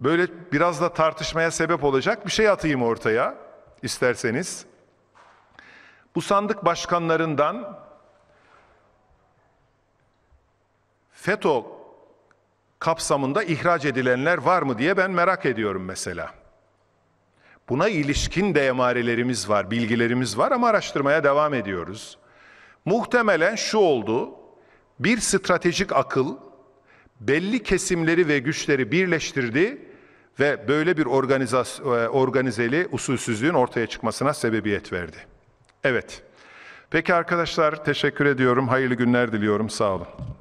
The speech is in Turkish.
böyle biraz da tartışmaya sebep olacak bir şey atayım ortaya isterseniz. Bu sandık başkanlarından FETÖ kapsamında ihraç edilenler var mı diye ben merak ediyorum mesela. Buna ilişkin de emarelerimiz var, bilgilerimiz var ama araştırmaya devam ediyoruz. Muhtemelen şu oldu, bir stratejik akıl belli kesimleri ve güçleri birleştirdi ve böyle bir e, organizeli usulsüzlüğün ortaya çıkmasına sebebiyet verdi. Evet. Peki arkadaşlar teşekkür ediyorum. Hayırlı günler diliyorum. Sağ olun.